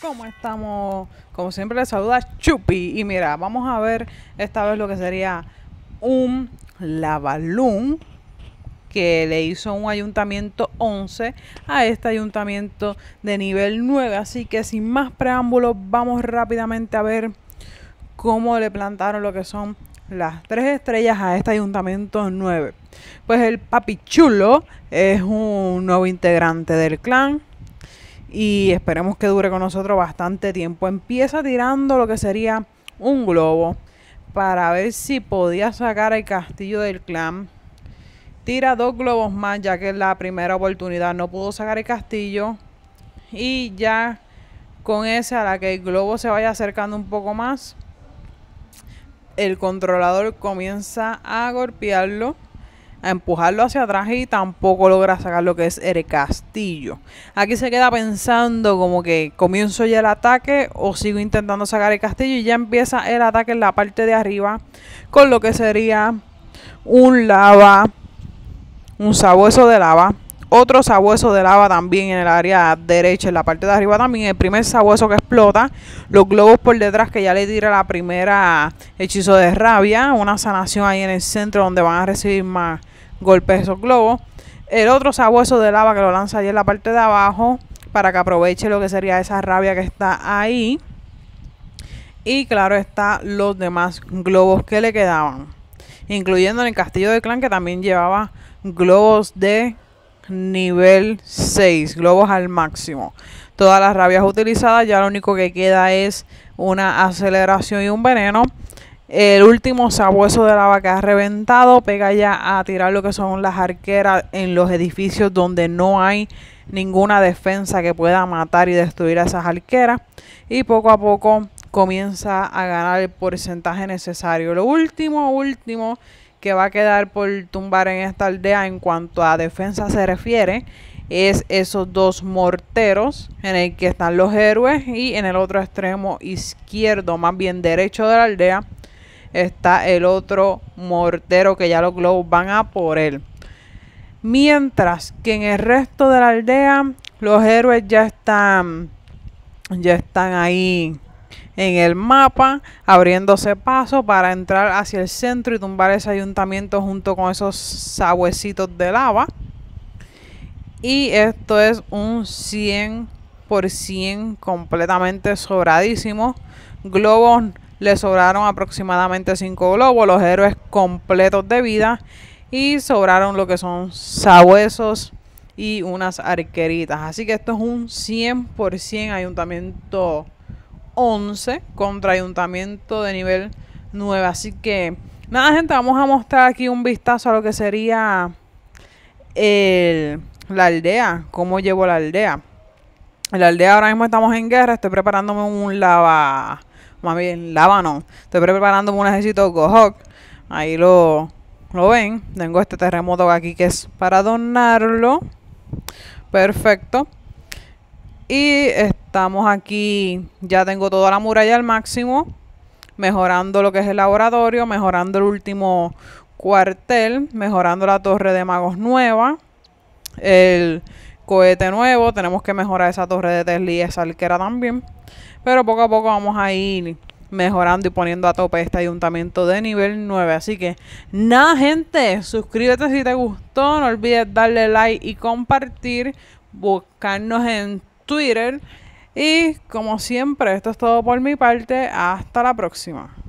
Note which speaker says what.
Speaker 1: ¿Cómo estamos? Como siempre les saluda Chupi. Y mira, vamos a ver esta vez lo que sería un lavalún que le hizo un ayuntamiento 11 a este ayuntamiento de nivel 9. Así que sin más preámbulos, vamos rápidamente a ver cómo le plantaron lo que son las tres estrellas a este ayuntamiento 9. Pues el chulo es un nuevo integrante del clan y esperemos que dure con nosotros bastante tiempo. Empieza tirando lo que sería un globo para ver si podía sacar el castillo del clan. Tira dos globos más ya que es la primera oportunidad no pudo sacar el castillo. Y ya con ese a la que el globo se vaya acercando un poco más, el controlador comienza a golpearlo a empujarlo hacia atrás y tampoco logra sacar lo que es el castillo. Aquí se queda pensando como que comienzo ya el ataque o sigo intentando sacar el castillo y ya empieza el ataque en la parte de arriba con lo que sería un lava, un sabueso de lava. Otro sabueso de lava también en el área derecha, en la parte de arriba también. El primer sabueso que explota. Los globos por detrás que ya le tira la primera hechizo de rabia. Una sanación ahí en el centro donde van a recibir más golpes de esos globos. El otro sabueso de lava que lo lanza allí en la parte de abajo para que aproveche lo que sería esa rabia que está ahí. Y claro está los demás globos que le quedaban. Incluyendo en el castillo de clan que también llevaba globos de nivel 6, globos al máximo. Todas las rabias utilizadas, ya lo único que queda es una aceleración y un veneno. El último sabueso de la vaca reventado pega ya a tirar lo que son las arqueras en los edificios donde no hay ninguna defensa que pueda matar y destruir a esas arqueras. Y poco a poco comienza a ganar el porcentaje necesario. Lo último, último que va a quedar por tumbar en esta aldea en cuanto a defensa se refiere es esos dos morteros en el que están los héroes y en el otro extremo izquierdo, más bien derecho de la aldea, está el otro mortero que ya los Globos van a por él. Mientras que en el resto de la aldea los héroes ya están, ya están ahí en el mapa, abriéndose paso para entrar hacia el centro y tumbar ese ayuntamiento junto con esos sabuesitos de lava. Y esto es un 100% completamente sobradísimo. Globos le sobraron aproximadamente 5 globos, los héroes completos de vida y sobraron lo que son sabuesos y unas arqueritas. Así que esto es un 100% ayuntamiento 11 contra ayuntamiento de nivel 9. Así que nada gente, vamos a mostrar aquí un vistazo a lo que sería el, la aldea, cómo llevo la aldea. la aldea ahora mismo estamos en guerra, estoy preparándome un lava Mami, bien Lábano. Estoy preparando un ejército gohok Ahí lo, lo ven. Tengo este terremoto aquí que es para donarlo. Perfecto. Y estamos aquí. Ya tengo toda la muralla al máximo. Mejorando lo que es el laboratorio. Mejorando el último cuartel. Mejorando la torre de magos nueva. El cohete nuevo. Tenemos que mejorar esa torre de Tesla y esa alquera también. Pero poco a poco vamos a ir mejorando y poniendo a tope este ayuntamiento de nivel 9. Así que nada, gente. Suscríbete si te gustó. No olvides darle like y compartir. Buscarnos en Twitter. Y como siempre, esto es todo por mi parte. Hasta la próxima.